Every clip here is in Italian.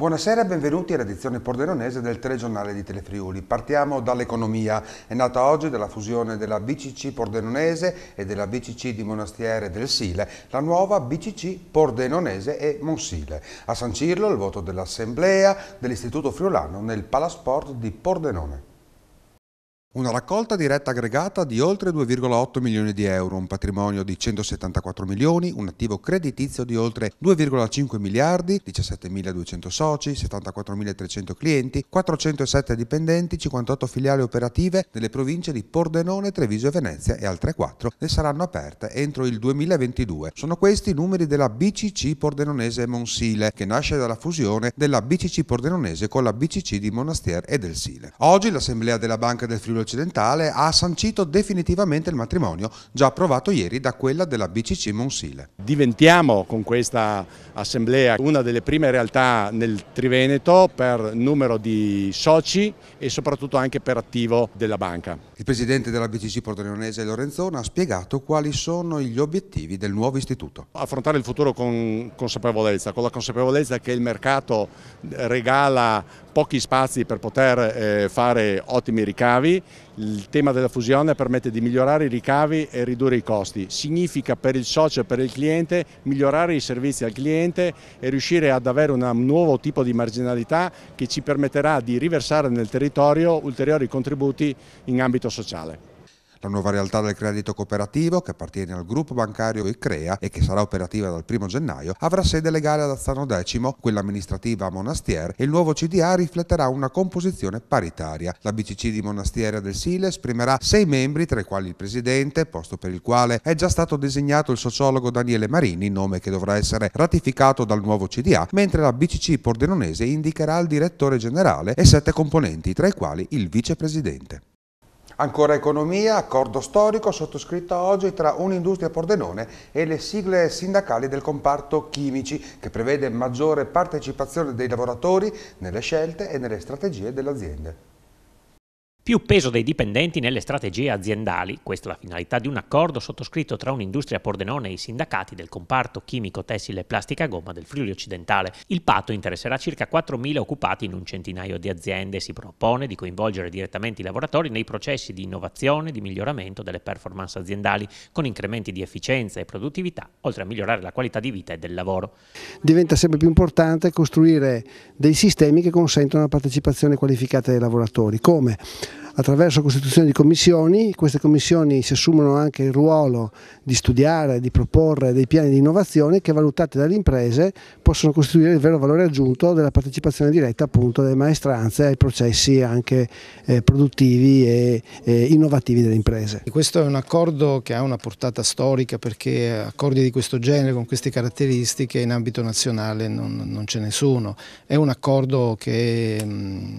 Buonasera e benvenuti all'edizione pordenonese del telegiornale di Telefriuli. Partiamo dall'economia. È nata oggi dalla fusione della BCC Pordenonese e della BCC di Monastiere del Sile, la nuova BCC Pordenonese e Monsile. A sancirlo il voto dell'Assemblea dell'Istituto Friulano nel Palasport di Pordenone. Una raccolta diretta aggregata di oltre 2,8 milioni di euro, un patrimonio di 174 milioni, un attivo creditizio di oltre 2,5 miliardi, 17.200 soci, 74.300 clienti, 407 dipendenti, 58 filiali operative nelle province di Pordenone, Treviso e Venezia e altre 4 ne saranno aperte entro il 2022. Sono questi i numeri della BCC Pordenonese Monsile, che nasce dalla fusione della BCC Pordenonese con la BCC di Monastier e del Sile. Oggi l'Assemblea della Banca del Friuli Stabile Occidentale ha sancito definitivamente il matrimonio già approvato ieri da quella della BCC Monsile. Diventiamo con questa assemblea una delle prime realtà nel Triveneto per numero di soci e soprattutto anche per attivo della banca. Il presidente della BCC Pordenonese Lorenzona ha spiegato quali sono gli obiettivi del nuovo istituto. Affrontare il futuro con consapevolezza, con la consapevolezza che il mercato regala pochi spazi per poter eh, fare ottimi ricavi, il tema della fusione permette di migliorare i ricavi e ridurre i costi, significa per il socio e per il cliente migliorare i servizi al cliente e riuscire ad avere un nuovo tipo di marginalità che ci permetterà di riversare nel territorio ulteriori contributi in ambito sociale la nuova realtà del credito cooperativo, che appartiene al gruppo bancario ICREA e che sarà operativa dal 1 gennaio, avrà sede legale ad Azzano X, quella amministrativa a Monastier e il nuovo CDA rifletterà una composizione paritaria. La BCC di Monastiera del Sile esprimerà sei membri, tra i quali il presidente, posto per il quale è già stato designato il sociologo Daniele Marini, nome che dovrà essere ratificato dal nuovo CDA, mentre la BCC pordenonese indicherà il direttore generale e sette componenti, tra i quali il vicepresidente. Ancora economia, accordo storico sottoscritto oggi tra Un'Industria Pordenone e le sigle sindacali del comparto chimici che prevede maggiore partecipazione dei lavoratori nelle scelte e nelle strategie dell'azienda più peso dei dipendenti nelle strategie aziendali. Questa è la finalità di un accordo sottoscritto tra un'industria Pordenone e i sindacati del comparto chimico, tessile e plastica gomma del Friuli Occidentale. Il patto interesserà circa 4.000 occupati in un centinaio di aziende. Si propone di coinvolgere direttamente i lavoratori nei processi di innovazione e di miglioramento delle performance aziendali, con incrementi di efficienza e produttività, oltre a migliorare la qualità di vita e del lavoro. Diventa sempre più importante costruire dei sistemi che consentono la partecipazione qualificata dei lavoratori. Come? attraverso la costituzione di commissioni, queste commissioni si assumono anche il ruolo di studiare, di proporre dei piani di innovazione che valutati dalle imprese possono costituire il vero valore aggiunto della partecipazione diretta appunto delle maestranze ai processi anche eh, produttivi e, e innovativi delle imprese. Questo è un accordo che ha una portata storica perché accordi di questo genere con queste caratteristiche in ambito nazionale non, non ce ne sono, è un accordo che... Mh, mm,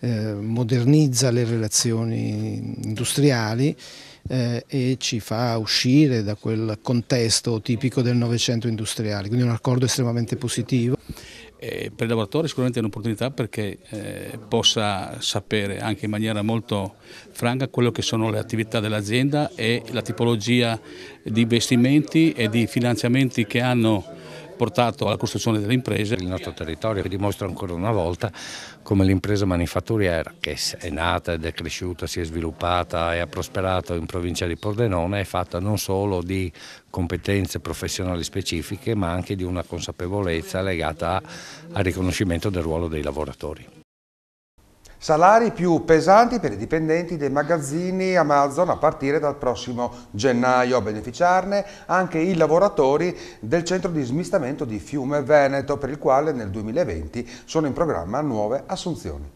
eh, modernizza le relazioni industriali eh, e ci fa uscire da quel contesto tipico del Novecento industriale, quindi un accordo estremamente positivo. E per il lavoratore sicuramente è un'opportunità perché eh, possa sapere anche in maniera molto franca quello che sono le attività dell'azienda e la tipologia di investimenti e di finanziamenti che hanno portato alla costruzione delle imprese. Il nostro territorio dimostra ancora una volta come l'impresa manifatturiera che è nata ed è cresciuta, si è sviluppata e ha prosperato in provincia di Pordenone è fatta non solo di competenze professionali specifiche ma anche di una consapevolezza legata al riconoscimento del ruolo dei lavoratori. Salari più pesanti per i dipendenti dei magazzini Amazon a partire dal prossimo gennaio. A beneficiarne anche i lavoratori del centro di smistamento di Fiume Veneto, per il quale nel 2020 sono in programma nuove assunzioni.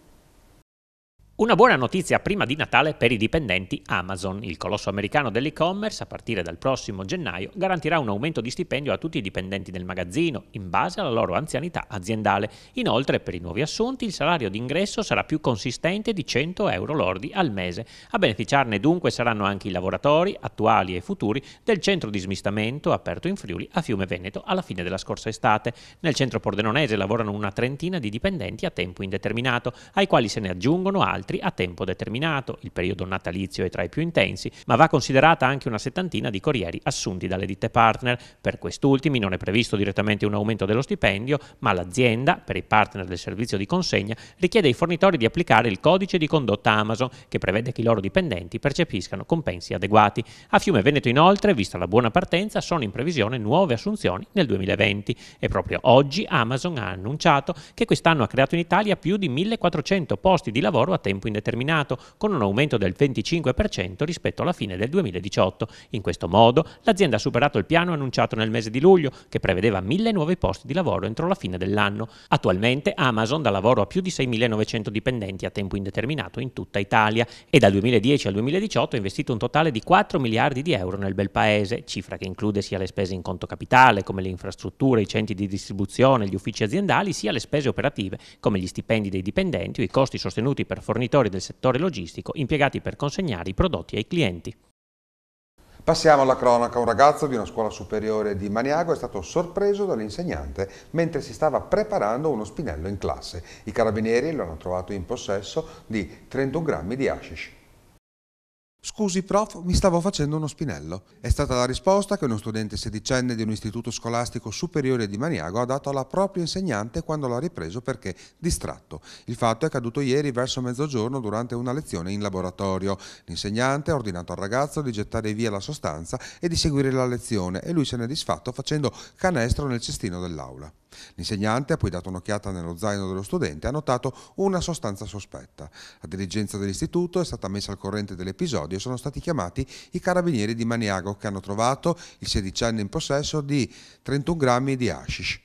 Una buona notizia prima di Natale per i dipendenti Amazon. Il colosso americano dell'e-commerce a partire dal prossimo gennaio garantirà un aumento di stipendio a tutti i dipendenti del magazzino in base alla loro anzianità aziendale. Inoltre per i nuovi assunti il salario d'ingresso sarà più consistente di 100 euro lordi al mese. A beneficiarne dunque saranno anche i lavoratori attuali e futuri del centro di smistamento aperto in Friuli a Fiume Veneto alla fine della scorsa estate. Nel centro pordenonese lavorano una trentina di dipendenti a tempo indeterminato ai quali se ne aggiungono altri altri a tempo determinato, il periodo natalizio è tra i più intensi, ma va considerata anche una settantina di corrieri assunti dalle ditte partner. Per quest'ultimi non è previsto direttamente un aumento dello stipendio, ma l'azienda, per i partner del servizio di consegna, richiede ai fornitori di applicare il codice di condotta Amazon, che prevede che i loro dipendenti percepiscano compensi adeguati. A Fiume Veneto inoltre, vista la buona partenza, sono in previsione nuove assunzioni nel 2020 e proprio oggi Amazon ha annunciato che quest'anno ha creato in Italia più di 1400 posti di lavoro a tempo tempo indeterminato, con un aumento del 25% rispetto alla fine del 2018. In questo modo l'azienda ha superato il piano annunciato nel mese di luglio, che prevedeva mille nuovi posti di lavoro entro la fine dell'anno. Attualmente Amazon dà lavoro a più di 6.900 dipendenti a tempo indeterminato in tutta Italia e dal 2010 al 2018 ha investito un totale di 4 miliardi di euro nel bel paese, cifra che include sia le spese in conto capitale come le infrastrutture, i centri di distribuzione, gli uffici aziendali, sia le spese operative come gli stipendi dei dipendenti o i costi sostenuti per fornire fornitori del settore logistico impiegati per consegnare i prodotti ai clienti. Passiamo alla cronaca. Un ragazzo di una scuola superiore di Maniago è stato sorpreso dall'insegnante mentre si stava preparando uno spinello in classe. I carabinieri lo hanno trovato in possesso di 31 grammi di hashish. Scusi prof, mi stavo facendo uno spinello. È stata la risposta che uno studente sedicenne di un istituto scolastico superiore di Maniago ha dato alla propria insegnante quando l'ha ripreso perché distratto. Il fatto è accaduto ieri verso mezzogiorno durante una lezione in laboratorio. L'insegnante ha ordinato al ragazzo di gettare via la sostanza e di seguire la lezione e lui se n'è disfatto facendo canestro nel cestino dell'aula. L'insegnante ha poi dato un'occhiata nello zaino dello studente e ha notato una sostanza sospetta. La dirigenza dell'istituto è stata messa al corrente dell'episodio e sono stati chiamati i carabinieri di Maniago che hanno trovato il sedicenne in possesso di 31 grammi di hashish.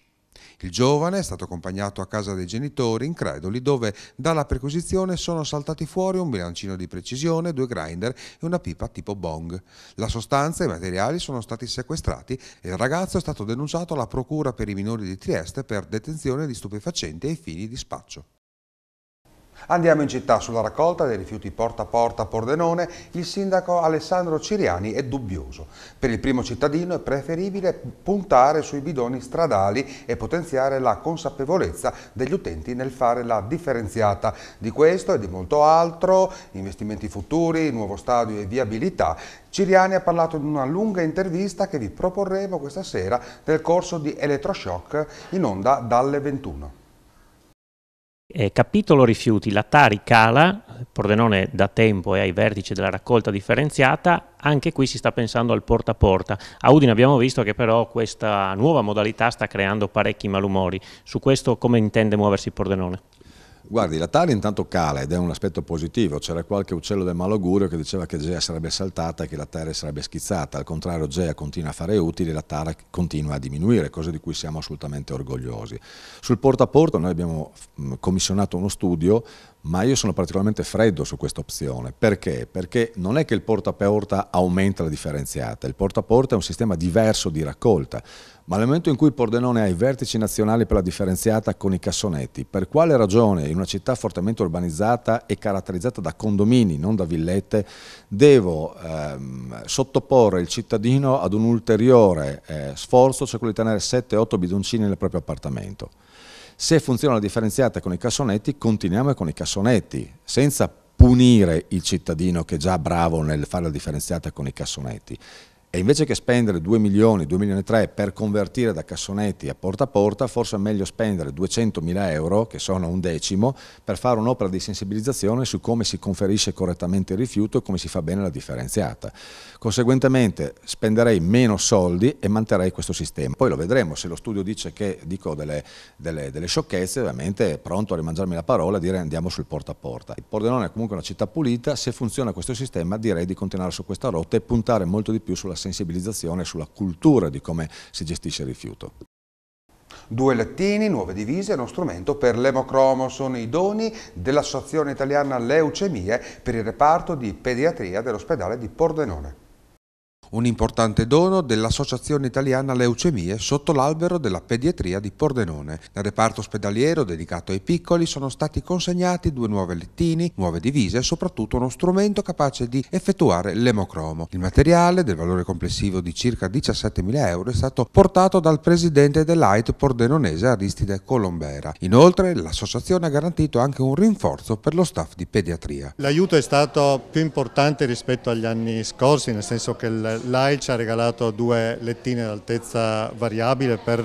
Il giovane è stato accompagnato a casa dei genitori increduli dove dalla perquisizione sono saltati fuori un bilancino di precisione, due grinder e una pipa tipo bong. La sostanza e i materiali sono stati sequestrati e il ragazzo è stato denunciato alla Procura per i minori di Trieste per detenzione di stupefacenti ai fini di spaccio. Andiamo in città sulla raccolta dei rifiuti porta a porta a Pordenone, il sindaco Alessandro Ciriani è dubbioso. Per il primo cittadino è preferibile puntare sui bidoni stradali e potenziare la consapevolezza degli utenti nel fare la differenziata. Di questo e di molto altro, investimenti futuri, nuovo stadio e viabilità, Ciriani ha parlato in una lunga intervista che vi proporremo questa sera nel corso di Electroshock in onda dalle 21. Eh, capitolo rifiuti, la Tari cala, Pordenone da tempo è eh, ai vertici della raccolta differenziata, anche qui si sta pensando al porta a porta. A Udine abbiamo visto che però questa nuova modalità sta creando parecchi malumori, su questo come intende muoversi Pordenone? Guardi, la tara intanto cala ed è un aspetto positivo, c'era qualche uccello del malaugurio che diceva che Gea sarebbe saltata e che la TARI sarebbe schizzata, al contrario Gea continua a fare utili e la tara continua a diminuire, cosa di cui siamo assolutamente orgogliosi. Sul porta a porta noi abbiamo commissionato uno studio ma io sono particolarmente freddo su questa opzione. Perché? Perché non è che il porta a porta aumenta la differenziata, il porta a porta è un sistema diverso di raccolta, ma nel momento in cui Pordenone ha i vertici nazionali per la differenziata con i cassonetti, per quale ragione in una città fortemente urbanizzata e caratterizzata da condomini, non da villette, devo ehm, sottoporre il cittadino ad un ulteriore eh, sforzo, cioè quello di tenere 7-8 bidoncini nel proprio appartamento? Se funziona la differenziata con i cassonetti, continuiamo con i cassonetti, senza punire il cittadino che è già bravo nel fare la differenziata con i cassonetti. E invece che spendere 2 milioni, 2 milioni e 3 per convertire da cassonetti a porta a porta, forse è meglio spendere 200 mila euro, che sono un decimo, per fare un'opera di sensibilizzazione su come si conferisce correttamente il rifiuto e come si fa bene la differenziata. Conseguentemente spenderei meno soldi e manterrei questo sistema. Poi lo vedremo, se lo studio dice che dico delle, delle, delle sciocchezze, ovviamente è pronto a rimangiarmi la parola e dire andiamo sul porta a porta. Il Pordenone è comunque una città pulita, se funziona questo sistema direi di continuare su questa rotta e puntare molto di più sulla sensibilizzazione sensibilizzazione sulla cultura di come si gestisce il rifiuto. Due lettini, nuove divise, e uno strumento per l'emocromo sono i doni dell'Associazione Italiana Leucemie per il reparto di pediatria dell'ospedale di Pordenone un importante dono dell'Associazione Italiana Leucemie sotto l'albero della pediatria di Pordenone. Nel reparto ospedaliero dedicato ai piccoli sono stati consegnati due nuovi lettini, nuove divise e soprattutto uno strumento capace di effettuare l'emocromo. Il materiale, del valore complessivo di circa 17.000 euro, è stato portato dal presidente dell'AIT pordenonese Aristide Colombera. Inoltre l'associazione ha garantito anche un rinforzo per lo staff di pediatria. L'aiuto è stato più importante rispetto agli anni scorsi, nel senso che il l'AI ci ha regalato due lettine d'altezza variabile per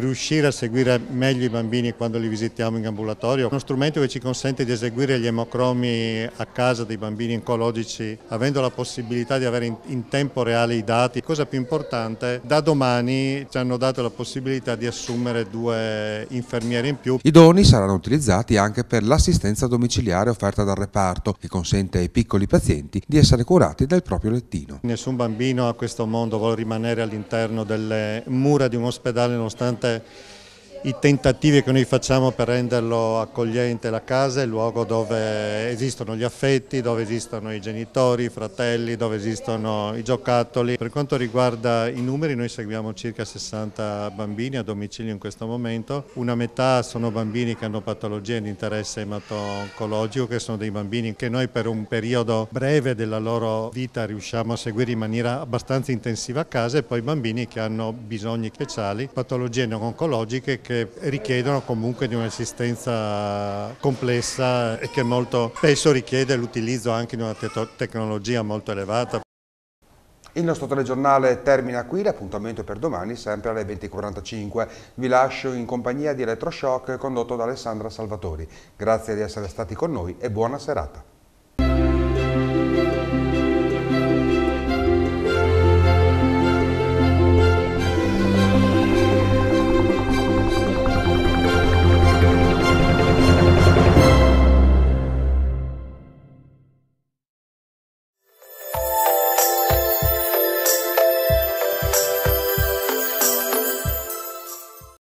riuscire a seguire meglio i bambini quando li visitiamo in ambulatorio. Uno strumento che ci consente di eseguire gli emocromi a casa dei bambini oncologici avendo la possibilità di avere in, tempo reale i dati. Cosa più importante, da domani ci hanno dato la possibilità di assumere due infermieri in più. I doni saranno utilizzati anche per l'assistenza domiciliare offerta dal reparto che consente ai piccoli pazienti di essere curati dal proprio lettino. Nessun bambino a questo mondo vuole rimanere all'interno delle mura di un ospedale nonostante 40 i tentativi che noi facciamo per renderlo accogliente la casa, è il luogo dove esistono gli affetti, dove esistono i genitori, i fratelli, dove esistono i giocattoli. Per quanto riguarda i numeri noi seguiamo circa 60 bambini a domicilio in questo momento, una metà sono bambini che hanno patologie di interesse emato-oncologico, che sono dei bambini che noi per un periodo breve della loro vita riusciamo a seguire in maniera abbastanza intensiva a casa e poi bambini che hanno bisogni speciali, patologie non oncologiche che che richiedono comunque di un'assistenza complessa e che molto spesso richiede l'utilizzo anche di una te tecnologia molto elevata. Il nostro telegiornale termina qui, l'appuntamento per domani sempre alle 20.45. Vi lascio in compagnia di Electroshock condotto da Alessandra Salvatori. Grazie di essere stati con noi e buona serata.